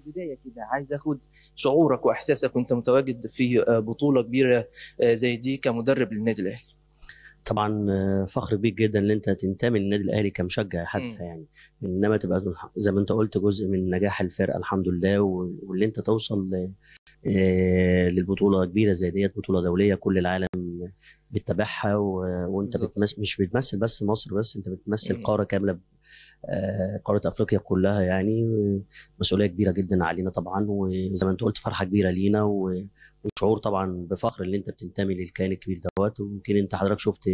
في البدايه كده عايز اخد شعورك واحساسك وانت متواجد في آه، بطوله كبيره آه، زي دي كمدرب للنادي الاهلي طبعا آه، فخر بيك جدا ان انت تنتمي للنادي الاهلي كمشجع حتى م. يعني انما تبقى زي ما انت قلت جزء من نجاح الفرقه الحمد لله واللي انت توصل للبطوله كبيره زي ديت بطوله دوليه كل العالم بتتابعها وانت بتمثل مش بتمثل بس مصر بس انت بتمثل قاره كامله آه، قاره افريقيا كلها يعني مسؤوليه كبيره جدا علينا طبعا وزي ما انت قلت فرحه كبيره لينا وشعور طبعا بفخر ان انت بتنتمي للكيان الكبير دوت ويمكن انت حضرتك شفت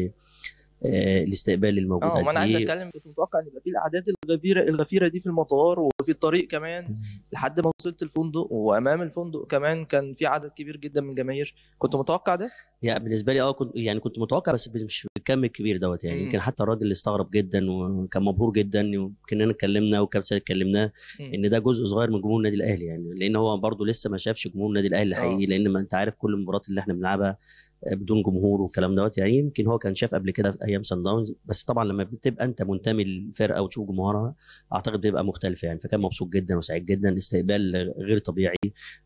آه، الاستقبال الموجود اه ما انا عايز اتكلم كنت متوقع ان يبقى في الاعداد الغفيره الغفيره دي في المطار وفي الطريق كمان لحد ما وصلت الفندق وامام الفندق كمان كان في عدد كبير جدا من الجماهير كنت متوقع ده؟ يعني بالنسبه لي اه كنت يعني كنت متوقع بس مش بالكم الكبير دوت يعني يمكن حتى الراجل استغرب جدا وكان مبهور جدا يمكن انا اتكلمنا وكابتن اتكلمناه ان ده جزء صغير من جمهور النادي الاهلي يعني لان هو برده لسه ما شافش جمهور النادي الاهلي الحقيقي آه. لان ما انت عارف كل المباريات اللي احنا بنلعبها بدون جمهور والكلام دوت يعني يمكن هو كان شاف قبل كده في ايام سان داونز بس طبعا لما بتبقى انت منتمي للفرقه وتشوف جمهورها اعتقد بيبقى مختلف يعني فكان مبسوط جدا وسعيد جدا استقبال غير طبيعي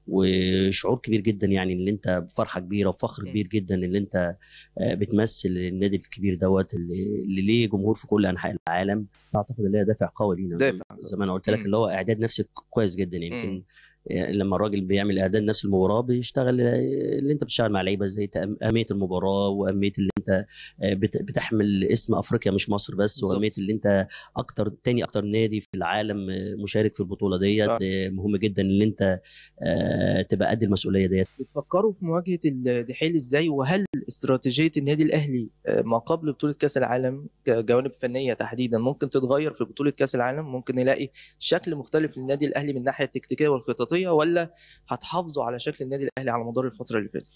وشعور كبير جدا يعني ان انت بفرحه كبيره وفخر كبير جدا ان انت آه، بتمثل النادي الكبير دوت اللي ليه جمهور في كل انحاء العالم اعتقد ان هي دافع قوي لينا دافع زي ما انا قلت لك اللي هو اعداد نفسي كويس جدا يمكن يعني يعني لما الراجل بيعمل اعداد نفس المباراه بيشتغل اللي انت بتشتغل مع لعيبه زي اهميه المباراه واهميه انت بتحمل اسم افريقيا مش مصر بس واهميه اللي انت اكتر تاني اكتر نادي في العالم آه، مشارك في البطوله ديت آه، مهم جدا ان انت آه، تبقى قد المسؤوليه ديت بتفكروا في مواجهه الدحيل ازاي وهل استراتيجيه النادي الاهلي ما قبل بطوله كاس العالم كجوانب فنيه تحديدا ممكن تتغير في بطوله كاس العالم ممكن نلاقي شكل مختلف للنادي الاهلي من الناحيه التكتيكيه والخططيه ولا هتحافظوا على شكل النادي الاهلي على مدار الفتره اللي فاتت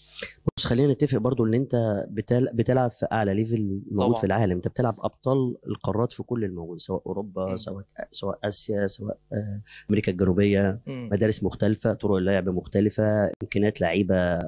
بص خلينا نتفق برضو ان انت بتلعب بتلعب في اعلى ليفل موجود في العالم انت بتلعب ابطال القارات في كل الموجود سواء اوروبا م. سواء سواء اسيا سواء آه، امريكا الجنوبيه م. مدارس مختلفه طرق لعب مختلفه امكانيات لعيبه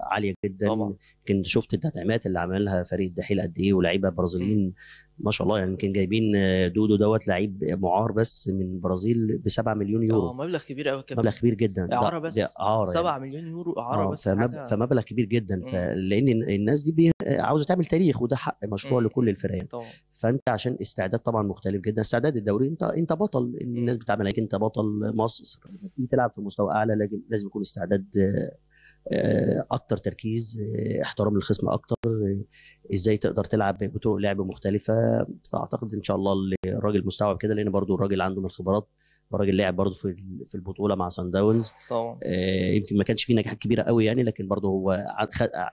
عاليه جدا طبعا يمكن شفت التدعيمات اللي عملها فريق الدحيل قد ايه ولاعيبه برازيليين ما شاء الله يعني يمكن جايبين آه، دودو دوت لعيب معار بس من البرازيل ب 7 مليون يورو اه مبلغ كبير قوي كمان مبلغ كبير جدا اعاره بس اعاره 7 يعني. مليون يورو اعاره آه، بس حاجة. فمبلغ كبير جدا فلان الناس دي آه، عاوزه تعمل تاريخ وده حق مشروع لكل الفريق فانت عشان استعداد طبعا مختلف جدا استعداد الدوري انت انت بطل الناس بتعمل لك انت بطل مصر بتلعب في مستوى اعلى لازم يكون استعداد آه، اكتر تركيز آه، احترام للخصم اكتر ازاي تقدر تلعب بطرق لعب مختلفه فاعتقد ان شاء الله الراجل مستوعب كده لان برضو الراجل عنده من الخبرات الراجل لعب برضه في في البطوله مع سان داونز طبعا آه يمكن ما كانش فيه نجاحات كبيره قوي يعني لكن برضه هو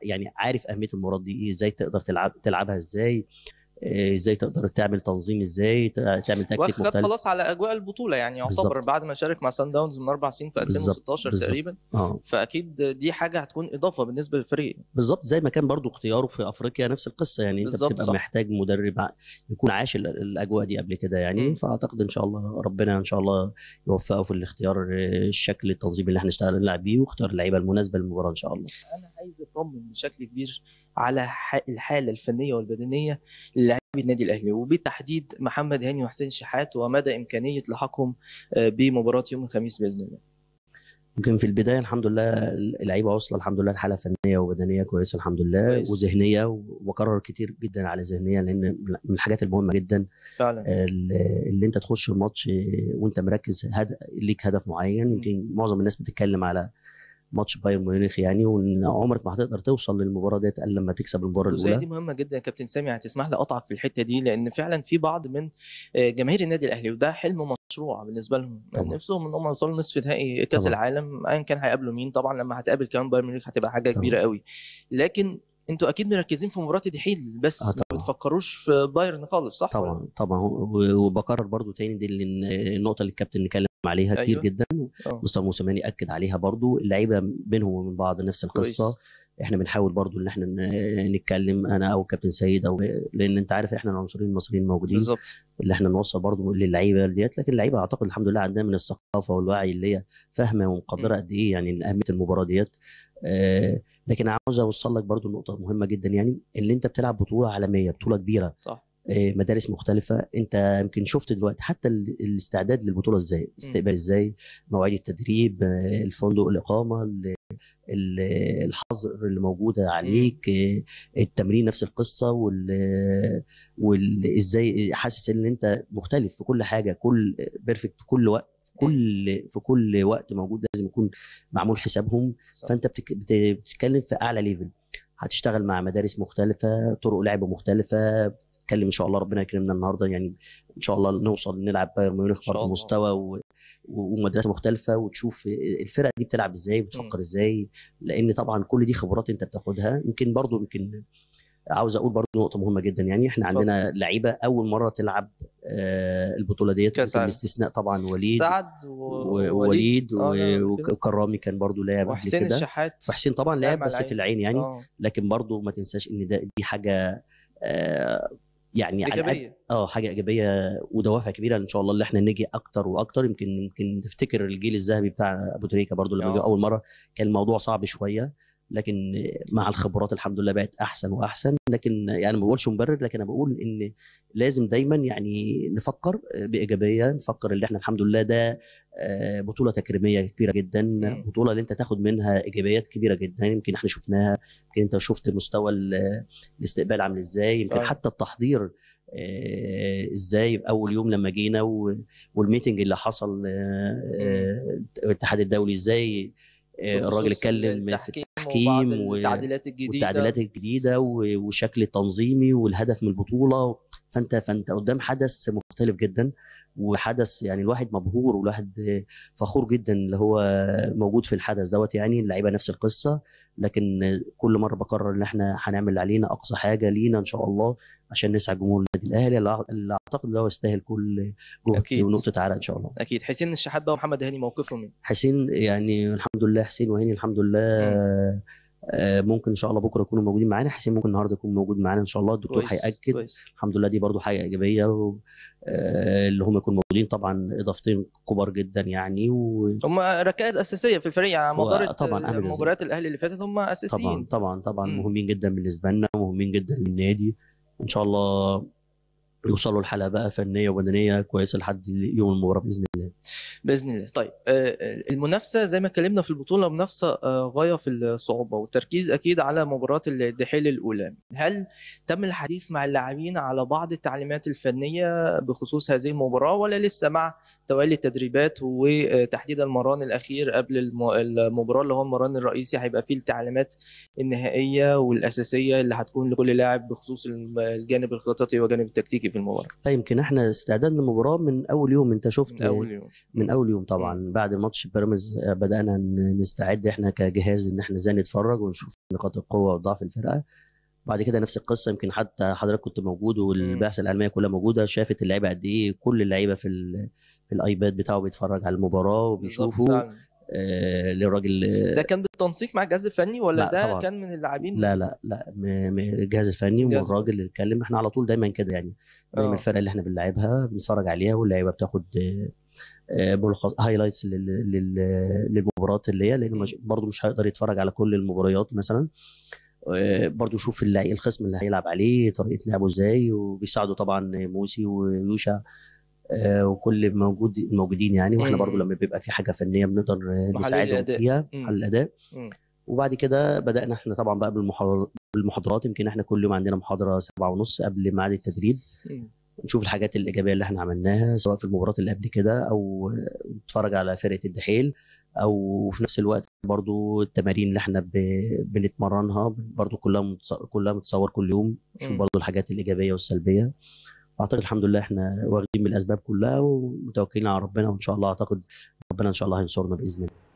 يعني عارف اهميه المباراه دي إيه، ازاي تقدر تلعب تلعبها ازاي آه، ازاي تقدر تعمل تنظيم ازاي تعمل تكتيك واخد خلاص على اجواء البطوله يعني يعتبر بعد ما شارك مع سان داونز من اربع سنين في 2016 بالزبط. تقريبا آه. فاكيد دي حاجه هتكون اضافه بالنسبه للفريق بالظبط زي ما كان برضو اختياره في افريقيا نفس القصه يعني انت بتبقى صح. محتاج مدرب يكون عاش الاجواء دي قبل كده يعني م. فاعتقد ان شاء الله ربنا ان شاء الله يوفقه في الاختيار آه، الشكل التنظيم اللي هنشتغل نلعب بيه واختيار اللعيبه المناسبه للمباراه ان شاء الله انا عايز اطمن بشكل كبير على الحاله الفنيه والبدنيه للاعبي النادي الاهلي وبالتحديد محمد هاني وحسين شحات ومدى امكانيه لحاقهم آه، بمباراه يوم الخميس باذن الله. يمكن في البدايه الحمد لله اللعيبه وصل الحمد لله الحاله فنيه وبدنيه كويسه الحمد لله كويس. وذهنيه وبكرر كتير جدا على ذهنيه لان من الحاجات المهمه جدا فعلا آه، اللي انت تخش الماتش وانت مركز هد... ليك هدف معين يمكن معظم الناس بتتكلم على ماتش بايرن ميونخ يعني وان عمرك ما هتقدر توصل للمباراه ديت الا لما تكسب المباراه الاولى دي مهمه جدا يا كابتن سامي هتسمح لي اقطعك في الحته دي لان فعلا في بعض من آه، جماهير النادي الاهلي وده حلم مشروع بالنسبه لهم طبعا. نفسهم ان هم يوصلوا نصف نهائي كاس العالم ايا كان هيقابلوا مين طبعا لما هتقابل كمان بايرن ميونخ هتبقى حاجه طبعا. كبيره قوي لكن انتوا اكيد مركزين في مباراه دحيل بس آه ما بتفكروش في بايرن خالص صح طبعا ولا؟ طبعا وبكرر برضو تاني دي النقطه اللي الكابتن اتكلم عليها أيوة. جدا آه. مستر موسيماني اكد عليها برضو اللعيبه بينهم وبين بعض نفس القصه كويس. احنا بنحاول برضو ان احنا نتكلم انا او كابتن سيد او لان انت عارف احنا العنصرين المصريين موجودين بالظبط اللي احنا نوصل برضو للعيبه ديت لكن اللعيبه اعتقد الحمد لله عندها من الثقافه والوعي اللي هي فاهمه ومقدره قد ايه يعني اهميه المباراه ديت آه لكن عاوز اوصل لك برضو نقطه مهمه جدا يعني اللي انت بتلعب بطوله عالميه بطوله كبيره صح آه، مدارس مختلفه انت يمكن شفت دلوقتي حتى الاستعداد للبطوله ازاي استقبال ازاي مواعيد التدريب آه، الفندق الاقامه الحظر اللي موجوده عليك آه، التمرين نفس القصه وال وازاي حاسس ان انت مختلف في كل حاجه كل بيرفكت في كل وقت كل في كل وقت موجود لازم يكون معمول حسابهم صح. فانت بتتكلم في اعلى ليفل هتشتغل مع مدارس مختلفه طرق لعب مختلفه بتتكلم ان شاء الله ربنا يكرمنا النهارده يعني ان شاء الله نوصل نلعب بايرن ميونخ برضه مستوى ومدرسه مختلفه وتشوف الفرق دي بتلعب ازاي وبتفكر ازاي لان طبعا كل دي خبرات انت بتاخدها يمكن برضه يمكن عاوز اقول برضه نقطه مهمه جدا يعني احنا عندنا لعيبه اول مره تلعب آه، البطوله ديت باستثناء طبعا وليد سعد ووليد آه، وكرامي كان برضه لاعب وحسين الشحات وحسين طبعا لاعب بس في العين يعني أوه. لكن برضه ما تنساش ان ده دي حاجه آه يعني ايجابيه اه حاجه ايجابيه ودوافع كبيره ان شاء الله اللي احنا نجي اكتر واكتر يمكن يمكن تفتكر الجيل الذهبي بتاع ابو تريكه برضو لما آه. جه اول مره كان الموضوع صعب شويه لكن مع الخبرات الحمد لله بقت احسن واحسن لكن يعني ما بقولش مبرر لكن انا بقول ان لازم دايما يعني نفكر بايجابيه نفكر ان احنا الحمد لله ده آه، بطوله تكريميه كبيره جدا بطوله اللي انت تاخد منها ايجابيات كبيره جدا يمكن احنا شفناها يمكن انت شفت مستوى الاستقبال عامل ازاي يمكن حتى التحضير آه، ازاي اول يوم لما جينا والميتنج اللي حصل آه، الاتحاد الدولي ازاي الراجل اتكلم في التحكيم والتعديلات الجديده والتعديلات الجديده وشكل تنظيمي والهدف من البطوله فانت فانت قدام حدث مختلف جدا وحدث يعني الواحد مبهور والواحد فخور جدا اللي هو موجود في الحدث دوت يعني اللعيبه نفس القصه لكن كل مره بقرر ان احنا هنعمل اللي علينا اقصى حاجه لينا ان شاء الله عشان نسعى جمهور النادي الاهلي اللي اعتقد ده يستاهل كل جهد ونقطه عرق ان شاء الله اكيد حسين الشحات بقى ومحمد هاني موقفهم إيه؟ حسين يعني الحمد لله حسين وهاني الحمد لله م. آه، ممكن ان شاء الله بكره يكونوا موجودين معانا حسين ممكن النهارده يكون موجود معانا ان شاء الله الدكتور هياكد الحمد لله دي برضو حاجه ايجابيه و... آه، اللي هم يكونوا موجودين طبعا اضافتين كبار جدا يعني و... هم ركائز اساسيه في الفريق على يعني آه، مدار مباريات الاهلي اللي فاتت هم اساسيين طبعا طبعا طبعا مهمين جدا بالنسبه لنا ومهمين جدا للنادي ان شاء الله يوصلوا لحاله بقى فنيه وبدنيه كويسه لحد يوم المباراه باذن الله. باذن الله طيب آه، آه، المنافسه زي ما اتكلمنا في البطوله منافسه آه، غايه في الصعوبه والتركيز اكيد على مباراه الدحيل الاولى هل تم الحديث مع اللاعبين على بعض التعليمات الفنيه بخصوص هذه المباراه ولا لسه مع توالي التدريبات وتحديد المران الاخير قبل المباراه اللي هو المران الرئيسي هيبقى فيه التعليمات النهائيه والاساسيه اللي هتكون لكل لاعب بخصوص الجانب الخططي والجانب التكتيكي في المباراه. لا طيب، يمكن احنا استعدادنا للمباراه من اول يوم انت شفت من اول يوم من اول يوم طبعا بعد ماتش بيراميدز بدانا نستعد احنا كجهاز ان احنا ازاي نتفرج ونشوف نقاط القوه وضعف الفرقه بعد كده نفس القصه يمكن حتى حضرتك كنت موجود والبعثه الالمانيه كلها موجوده شافت اللعيبه قد ايه كل اللعيبه في في الايباد بتاعه بيتفرج على المباراه وبيشوفه آه، للراجل ده كان بالتنسيق مع الجهاز الفني ولا ده طبعا. كان من اللاعبين لا لا لا الجهاز الفني جهاز والراجل اللي اتكلم احنا على طول دايما كده يعني دايما آه. الفرقه اللي احنا بنلعبها بنتفرج عليها واللعيبه بتاخد آه، ملخص هايلايتس للمباريات اللي هي لان برضه مش هيقدر يتفرج على كل المباريات مثلا آه، برضو شوف الخصم اللي هيلعب عليه طريقه لعبه ازاي وبيساعده طبعا موسي ويوشا آه، وكل موجود الموجودين يعني واحنا برضو لما بيبقى في حاجه فنيه بنقدر نساعدهم فيها على الاداء وبعد كده بدانا احنا طبعا بقى بالمحاضرات يمكن احنا كل يوم عندنا محاضره سبعة ونص قبل ميعاد التدريب نشوف الحاجات الايجابيه اللي احنا عملناها سواء في المباراه اللي قبل كده او نتفرج على فرقه الدحيل او في نفس الوقت برضو التمارين اللي احنا بنتمرنها برضو كلها كلها متصور كل يوم نشوف برضو الحاجات الايجابيه والسلبيه اعتقد الحمد لله احنا واخدين من الاسباب كلها ومتوكلين على ربنا وان شاء الله اعتقد ربنا ان شاء الله هينصرنا باذن الله